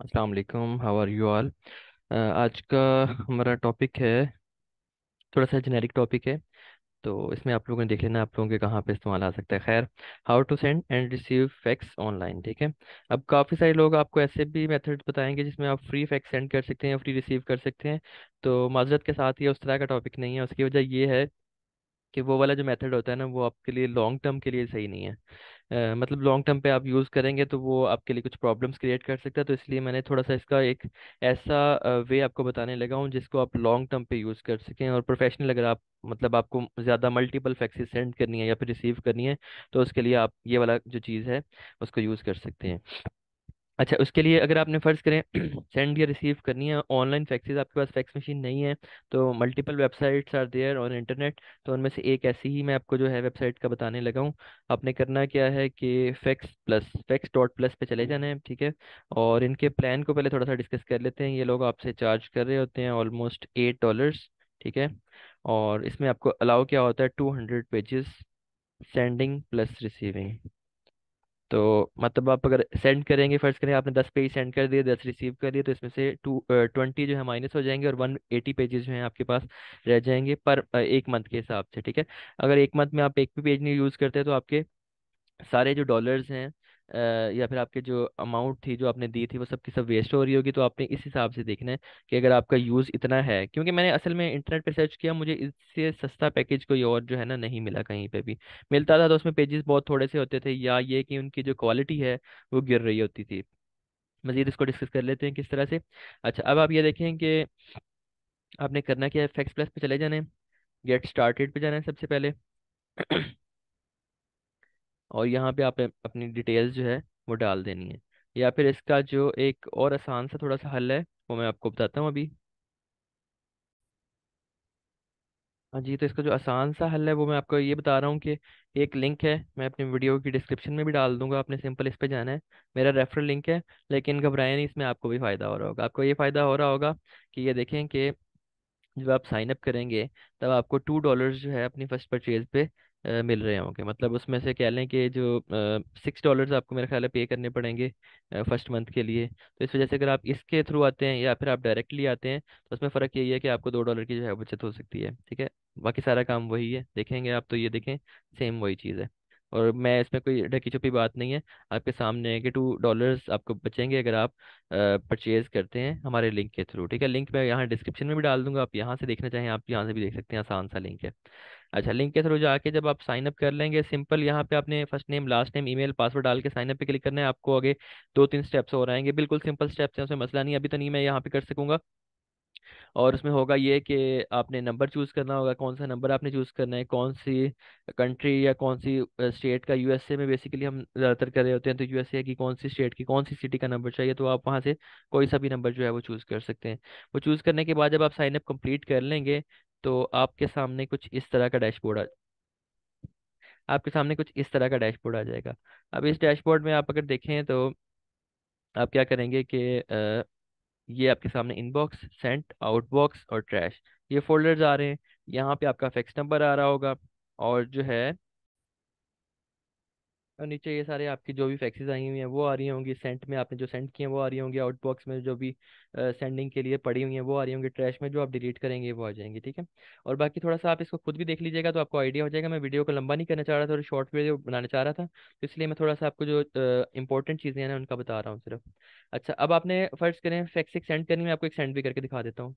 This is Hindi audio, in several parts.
अस्सलाम हाउ आर यू ऑल आज का हमारा टॉपिक है थोड़ा सा जेनेरिक टॉपिक है तो इसमें आप लोगों ने देख लेना आप लोगों के कहाँ पे इस्तेमाल आ सकता है खैर how to send and receive fax online ठीक है अब काफ़ी सारे लोग आपको ऐसे भी मेथड्स बताएंगे जिसमें आप फ्री फैक्स सेंड कर सकते हैं फ्री रिसीव कर सकते हैं तो माजरत के साथ ये उस तरह का टॉपिक नहीं है उसकी वजह ये है कि वो वाला जो मेथड होता है ना वो आपके लिए लॉन्ग टर्म के लिए सही नहीं है मतलब लॉन्ग टर्म पे आप यूज़ करेंगे तो वो आपके लिए कुछ प्रॉब्लम्स क्रिएट कर सकता है तो इसलिए मैंने थोड़ा सा इसका एक ऐसा वे आपको बताने लगा हूँ जिसको आप लॉन्ग टर्म पे यूज़ कर सकें और प्रोफेशनल अगर आप मतलब आपको ज़्यादा मल्टीपल फैक्सेस सेंड करनी है या फिर रिसीव करनी है तो उसके लिए आप ये वाला जो चीज़ है उसको यूज़ कर सकते हैं अच्छा उसके लिए अगर आपने फ़र्ज़ करें सेंड या रिसीव करनी है ऑनलाइन फैक्सेस आपके पास फैक्स मशीन नहीं है तो multiple websites are there on internet तो उनमें से एक ऐसी ही मैं आपको जो है वेबसाइट का बताने लगा हूँ आपने करना क्या है कि fax plus fax dot plus पर चले जाना है ठीक है और इनके प्लान को पहले थोड़ा सा डिस्कस कर लेते हैं ये लोग आपसे चार्ज कर रहे होते हैं ऑलमोस्ट एट डॉलर्स ठीक है और इसमें आपको अलाउ क्या होता है two hundred pages sending plus receiving तो मतलब आप अगर सेंड करेंगे फर्ज करेंगे आपने दस पेज सेंड कर दिए दस रिसीव कर दिए तो इसमें से टू ट्वेंटी जो है माइनस हो जाएंगे और वन एटी पेजेज जो हैं आपके पास रह जाएंगे पर एक मंथ के हिसाब से ठीक है अगर एक मंथ में आप एक भी पेज नहीं यूज़ करते तो आपके सारे जो डॉलर्स हैं या फिर आपके जो अमाउंट थी जो आपने दी थी वो सब की सब वेस्ट हो रही होगी तो आपने इस हिसाब से देखना है कि अगर आपका यूज़ इतना है क्योंकि मैंने असल में इंटरनेट पर सर्च किया मुझे इससे सस्ता पैकेज कोई और जो है ना नहीं मिला कहीं पे भी मिलता था तो उसमें पेजेस बहुत थोड़े से होते थे या ये कि उनकी जो क्वालिटी है वो गिर रही होती थी मज़ीद इसको डिस्कस कर लेते हैं किस तरह से अच्छा अब आप ये देखें कि आपने करना क्या है फैक्स प्लस पे चले जाना है गेट स्टार्टेड पे जाना है सबसे पहले और यहाँ पे आप अपनी डिटेल्स जो है वो डाल देनी है या फिर इसका जो एक और आसान सा थोड़ा सा हल है वो मैं आपको बताता हूँ अभी हाँ जी तो इसका जो आसान सा हल है वो मैं आपको ये बता रहा हूँ कि एक लिंक है मैं अपनी वीडियो की डिस्क्रिप्शन में भी डाल दूंगा आपने सिंपल इस पे जाना है मेरा रेफरल लिंक है लेकिन घबराया नहीं इसमें आपको भी फ़ायदा हो रहा होगा आपको ये फ़ायदा हो रहा होगा कि ये देखें कि जब आप साइन अप करेंगे तब आपको टू डॉलर्स जो है अपनी फर्स्ट परचेज पे आ, मिल रहे होंगे मतलब उसमें से कह लें कि जो सिक्स डॉलर्स आपको मेरे ख्याल है पे करने पड़ेंगे फर्स्ट मंथ के लिए तो इस वजह से अगर आप इसके थ्रू आते हैं या फिर आप डायरेक्टली आते हैं तो उसमें फ़र्क यही है कि आपको दो डॉलर की जो है बचत हो सकती है ठीक है बाकी सारा काम वही है देखेंगे आप तो ये देखें सेम वही चीज़ है और मैं इसमें कोई ढकी छुपी बात नहीं है आपके सामने है कि टू डॉलर्स आपको बचेंगे अगर आप परचेज करते हैं हमारे लिंक के थ्रू ठीक है लिंक मैं यहाँ डिस्क्रिप्शन में भी डाल दूंगा आप यहाँ से देखना चाहें आप यहाँ से भी देख सकते हैं आसान सा लिंक है अच्छा लिंक के थ्रू जाके जब आप साइन अप कर लेंगे सिंपल यहाँ पे आपने first name last name email password डाल के साइन अप पे क्लिक करना है आपको आगे दो तीन स्टेप्स हो रहेंगे बिल्कुल सिंपल स्टेप्स हैं उसमें मसला नहीं अभी तो नहीं मैं यहाँ पे कर सकूंगा और उसमें होगा ये कि आपने नंबर चूज़ करना होगा कौन सा नंबर आपने चूज़ करना है कौन सी कंट्री या कौन सी स्टेट का यूएसए में बेसिकली हम ज़्यादातर कर रहे होते हैं तो यूएसए की कौन सी स्टेट की कौन सी सिटी का नंबर चाहिए तो आप वहाँ से कोई सा भी नंबर जो है वो चूज़ कर सकते हैं वो चूज़ करने के बाद जब आप साइनअप कम्प्लीट कर लेंगे तो आपके सामने कुछ इस तरह का डैशबोर्ड आ आपके सामने कुछ इस तरह का डैशबोर्ड आ जाएगा अब इस डैशबोर्ड में आप अगर देखें तो आप क्या करेंगे कि ये आपके सामने इनबॉक्स सेंट आउटबॉक्स और ट्रैश ये फोल्डर्स आ रहे हैं यहाँ पे आपका फैक्स नंबर आ रहा होगा और जो है और नीचे ये सारे आपकी जो भी फैक्सेस आई हुई हैं वो आ रही होंगी सेंट में आपने जो सेंड किए हैं वो आ रही होंगी आउटबॉक्स में जो भी सेंडिंग के लिए पड़ी हुई हैं वो आ रही होंगी ट्रैश में जो आप डिलीट करेंगे वो आ जाएंगी ठीक है और बाकी थोड़ा सा आप इसको खुद भी देख लीजिएगा तो आपको आइडिया हो जाएगा मैं वीडियो को लंबा नहीं करना चाह रहा था और शॉर्ट वीडियो बनाना चाह रहा था तो इसलिए मैं थोड़ा सा आपको जो इंपॉर्टेंट चीज़ें हैं उनका बता रहा हूँ सिर्फ अच्छा अब आपने फर्स्ट करें फैक्सिक सेंड करनी मैं आपको एक सेंड भी करके दिखा देता हूँ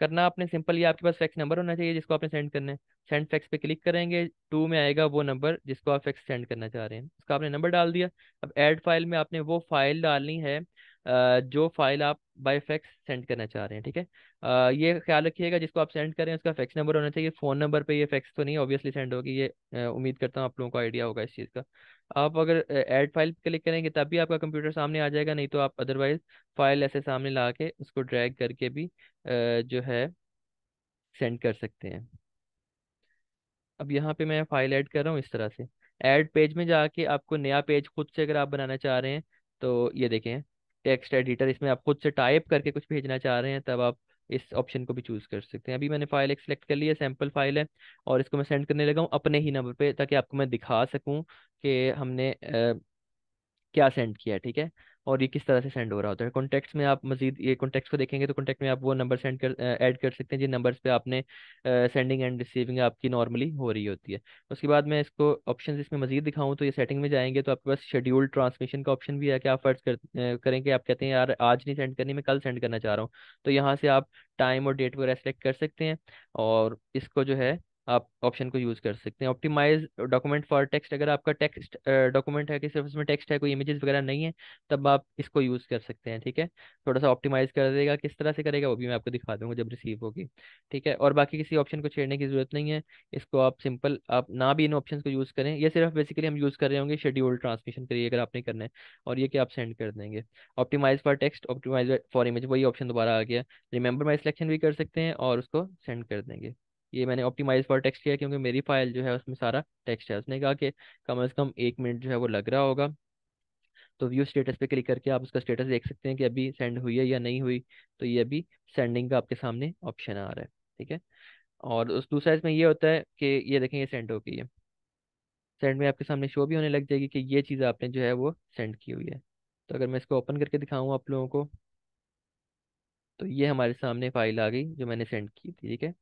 करना आपने सिंपल ये आपके पास फैक्स नंबर होना चाहिए जिसको आपने सेंड करना है सेंड फैक्स पे क्लिक करेंगे टू में आएगा वो नंबर जिसको आप फैक्स सेंड करना चाह रहे हैं उसका आपने नंबर डाल दिया अब ऐड फाइल में आपने वो फाइल डालनी है जो फाइल आप बाय फैक्स सेंड करना चाह रहे हैं ठीक है आ, ये ख्याल रखिएगा जिसको आप सेंड करें उसका फैक्स नंबर होना चाहिए फ़ोन नंबर पे ये फैक्स तो नहीं ऑब्वियसली सेंड होगी ये उम्मीद करता हूँ आप लोगों को आइडिया होगा इस चीज़ का आप अगर ऐड फाइल क्लिक करेंगे तब भी आपका कंप्यूटर सामने आ जाएगा नहीं तो आप अदरवाइज फाइल ऐसे सामने ला के उसको ड्रैग करके भी जो है सेंड कर सकते हैं अब यहाँ पे मैं फाइल ऐड कर रहा हूँ इस तरह से ऐड पेज में जाके आपको नया पेज खुद से अगर आप बनाना चाह रहे हैं तो ये देखें टेक्स्ट एडिटर इसमें आप खुद से टाइप करके कुछ भेजना चाह रहे हैं तब आप इस ऑप्शन को भी चूज़ कर सकते हैं अभी मैंने फाइल एक सिलेक्ट कर ली है सैम्पल फाइल है और इसको मैं सेंड करने लगा हूँ अपने ही नंबर पे ताकि आपको मैं दिखा सकूँ कि हमने आ, क्या सेंड किया है ठीक है और ये किस तरह से सेंड हो रहा होता है कॉन्टेक्ट में आप मजीद ये कॉन्टेक्ट को देखेंगे तो कॉन्टैक्ट में आप वो नंबर सेंड कर ऐड कर सकते हैं जिन नंबर्स पे आपने सेंडिंग एंड रिसीविंग आपकी नॉर्मली हो रही होती है उसके बाद मैं इसको ऑप्शन इसमें मजीद दिखाऊँ तो ये सेटिंग में जाएंगे तो आपके पास शेड्यूल ट्रांसमिशन का ऑप्शन भी है कि आप फर्ज कर, करें कि आप कहते हैं यार आज नहीं सेंड करनी मैं कल सेंड करना चाह रहा हूँ तो यहाँ से आप टाइम और डेट वगैरह सेलेक्ट कर सकते हैं और इसको जो है आप ऑप्शन को यूज़ कर सकते हैं ऑप्टिमाइज डॉक्यूमेंट फॉर टेक्स्ट अगर आपका टेक्स्ट डॉक्यूमेंट है कि सिर्फ उसमें टेक्स्ट है कोई इमेजेस वगैरह नहीं है तब आप इसको यूज़ कर सकते हैं ठीक है थोड़ा सा ऑप्टिमाइज कर देगा किस तरह से करेगा वो भी मैं आपको दिखा दूंगा जब रिसीव होगी ठीक है और बाकी किसी ऑप्शन को छेड़ने की ज़रूरत नहीं है इसको आप सिंपल आप ना भी इन ऑप्शन को यूज़ करें यह सिर्फ बेसिकली हम यूज़ कर रहे होंगे शेड्यूल ट्रांसमिशन के लिए अगर आपने करना है और ये कि आप सेंड कर देंगे optimise for text optimise for image वही ऑप्शन दोबारा आ गया रिमेंबर माई सिलेक्शन भी कर सकते हैं और उसको सेंड कर देंगे ये मैंने ऑप्टिमाइज फॉर टेक्स्ट किया क्योंकि मेरी फाइल जो है उसमें सारा टेक्स्ट है उसने कहा कि कम अज़ कम एक मिनट जो है वो लग रहा होगा तो व्यू स्टेटस पे क्लिक करके आप उसका स्टेटस देख सकते हैं कि अभी सेंड हुई है या नहीं हुई तो ये अभी सेंडिंग का आपके सामने ऑप्शन आ रहा है ठीक है और उस दूसरा इसमें ये होता है कि ये देखें ये सेंड हो गई है सेंड में आपके सामने शो भी होने लग जाएगी कि ये चीज़ आपने जो है वो सेंड की हुई है तो अगर मैं इसको ओपन करके दिखाऊँ आप लोगों को तो ये हमारे सामने फाइल आ गई जो मैंने सेंड की थी ठीक है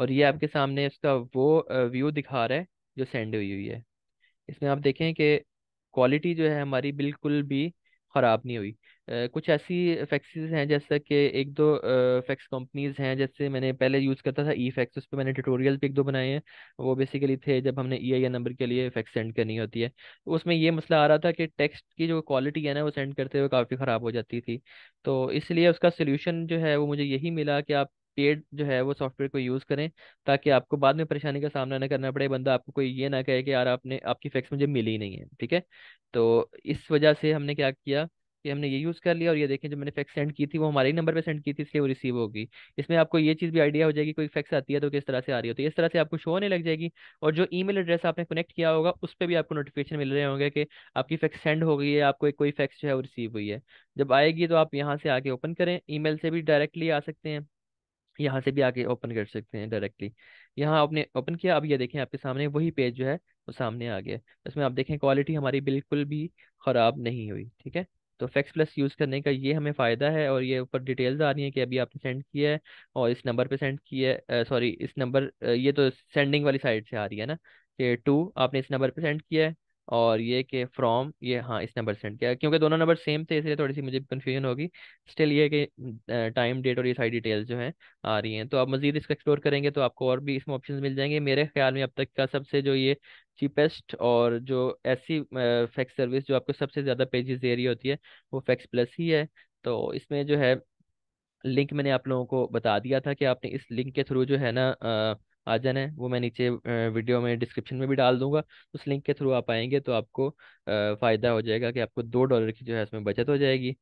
और ये आपके सामने इसका वो व्यू दिखा रहा है जो सेंड हुई हुई है इसमें आप देखें कि क्वालिटी जो है हमारी बिल्कुल भी ख़राब नहीं हुई कुछ ऐसी फैक्सीज हैं जैसे कि एक दो फैक्स कंपनीज हैं जैसे मैंने पहले यूज़ करता था ई फैक्स उस पर मैंने ट्यूटोरियल भी एक दो बनाए हैं वो बेसिकली थे जब हमने ई आई नंबर के लिए फैक्स सेंड करनी होती है तो उसमें ये मसला आ रहा था कि टेक्स्ट की जो क्वालिटी है ना वो सेंड करते हुए काफ़ी ख़राब हो जाती थी तो इसलिए उसका सोल्यूशन जो है वो मुझे यही मिला कि आप पेड जो है वो सॉफ्टवेयर को यूज़ करें ताकि आपको बाद में परेशानी का सामना ना करना पड़े बंदा आपको कोई ये ना कहे कि यार आपने आपकी फैक्स मुझे मिली ही नहीं है ठीक है तो इस वजह से हमने क्या किया कि हमने ये यूज़ कर लिया और ये देखें जो मैंने फैक्स सेंड की थी वो हमारे ही नंबर पर सेंड की थी इसलिए वो रिसीव होगी इसमें आपको ये चीज़ भी आइडिया हो जाएगी कोई फैक्स आती है तो किस तरह से आ रही होती तो है इस तरह से आपको शो होने लग जाएगी और जो ईमेल एड्रेस आपने कनेक्ट किया होगा उस पर भी आपको नोटिफिकेशन मिल रहे होंगे कि आपकी फैक्स सेंड हो गई है आपको कोई फैक्स जो है वो रिसीव हुई है जब आएगी तो आप यहाँ से आके ओपन करें ई से भी डायरेक्टली आ सकते हैं यहाँ से भी आके ओपन कर सकते हैं डायरेक्टली यहाँ आपने ओपन किया अब ये देखें आपके सामने वही पेज जो है वो सामने आ गया इसमें आप देखें क्वालिटी हमारी बिल्कुल भी ख़राब नहीं हुई ठीक है तो फैक्स प्लस यूज़ करने का ये हमें फ़ायदा है और ये ऊपर डिटेल्स आ रही हैं कि अभी आपने सेंड किया है और इस नंबर पे सेंड किया है सॉरी इस नंबर ये तो सेंडिंग वाली साइड से आ रही है ना कि टू आपने इस नंबर पे सेंड किया है और ये कि फ्रॉम ये हाँ इस नंबर सेंड किया क्योंकि दोनों नंबर सेम थे इसलिए थोड़ी सी मुझे कन्फ्यूजन होगी स्टिल ये कि टाइम डेट और ये सारी डिटेल्स जो हैं आ रही हैं तो आप मजीद इसका एक्सप्लोर करेंगे तो आपको और भी इसमें ऑप्शन मिल जाएंगे मेरे ख्याल में अब तक का सबसे जो ये चीपेस्ट और जो ऐसी फैक्स सर्विस जो आपको सबसे ज़्यादा पेजेस दे रही होती है वो फैक्स प्लस ही है तो इसमें जो है लिंक मैंने आप लोगों को बता दिया था कि आपने इस लिंक के थ्रू जो है ना आ, जाना है वो मैं नीचे वीडियो में डिस्क्रिप्शन में भी डाल दूंगा उस लिंक के थ्रू आप आएंगे तो आपको फ़ायदा हो जाएगा कि आपको दो डॉलर की जो है इसमें बचत हो जाएगी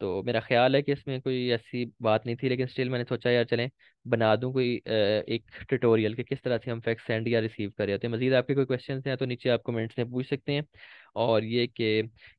तो मेरा ख्याल है कि इसमें कोई ऐसी बात नहीं थी लेकिन स्टिल मैंने सोचा यार चलें बना दूं कोई एक ट्यूटोरियल कि किस तरह से हम फैक्स सेंड या रिसीव कर होते तो हैं मजीद आपके कोई क्वेश्चन हैं तो नीचे आप कमेंट्स में पूछ सकते हैं और ये कि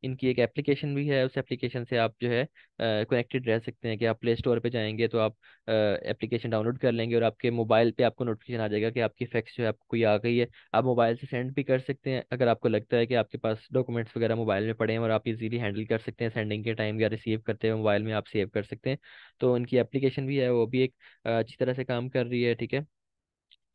इनकी एक एप्लीकेशन भी है उस एप्लीकेशन से आप जो है कनेक्टेड रह सकते हैं कि आप प्ले स्टोर पर जाएंगे तो आप एप्लीकेशन डाउनलोड कर लेंगे और आपके मोबाइल पर आपको नोटिफिकेशन आ जाएगा कि आपकी फैक्स जो है आपको कोई आ गई है आप मोबाइल से सेंड भी कर सकते हैं अगर आपको लगता है कि आपके पास डॉक्यूमेंट्स वगैरह मोबाइल में पड़े हैं और आप इजीली हैंडल कर सकते हैं सेंडिंग के टाइम या रिसीव करते हैं मोबाइल में आप सेव कर सकते हैं तो इनकी एप्लीकेशन भी है वो भी एक अच्छी तरह से काम कर रही है ठीक है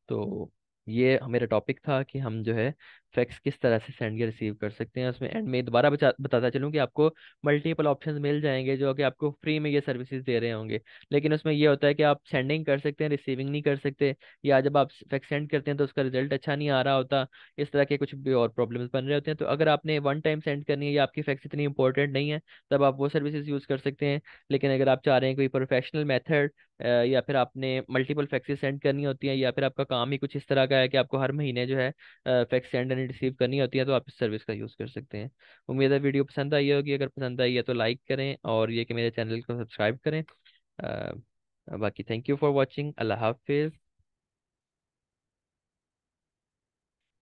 तो ये मेरा टॉपिक था कि हम जो है फैक्स किस तरह से सेंड या रिसीव कर सकते हैं उसमें एंड में दोबारा बताता चलूँ कि आपको मल्टीपल ऑप्शन मिल जाएंगे जो कि आपको फ्री में ये सर्विसेज दे रहे होंगे लेकिन उसमें ये होता है कि आप सेंडिंग कर सकते हैं रिसीविंग नहीं कर सकते या जब आप फैक्स सेंड करते हैं तो उसका रिजल्ट अच्छा नहीं आ रहा होता इस तरह के कुछ भी और प्रॉब्लम्स बन रहे होते हैं तो अगर आपने वन टाइम सेंड करनी है या आपकी फैक्स इतनी इंपॉर्टेंट नहीं है तब आप वो सर्विसेज यूज़ कर सकते हैं लेकिन अगर आप चाह रहे हैं कोई प्रोफेशनल मेथड या फिर आपने मल्टीपल फैक्सेस सेंड करनी होती है या फिर आपका काम ही कुछ इस तरह का है कि आपको हर महीने जो है फैक्स सेंड एंड रिसीव करनी होती है तो आप इस सर्विस का यूज़ कर सकते हैं उम्मीद है वीडियो पसंद आई होगी अगर पसंद आई है तो लाइक करें और ये कि मेरे चैनल को सब्सक्राइब करें बाकी थैंक यू फॉर वॉचिंग अल्लाह हाफिज़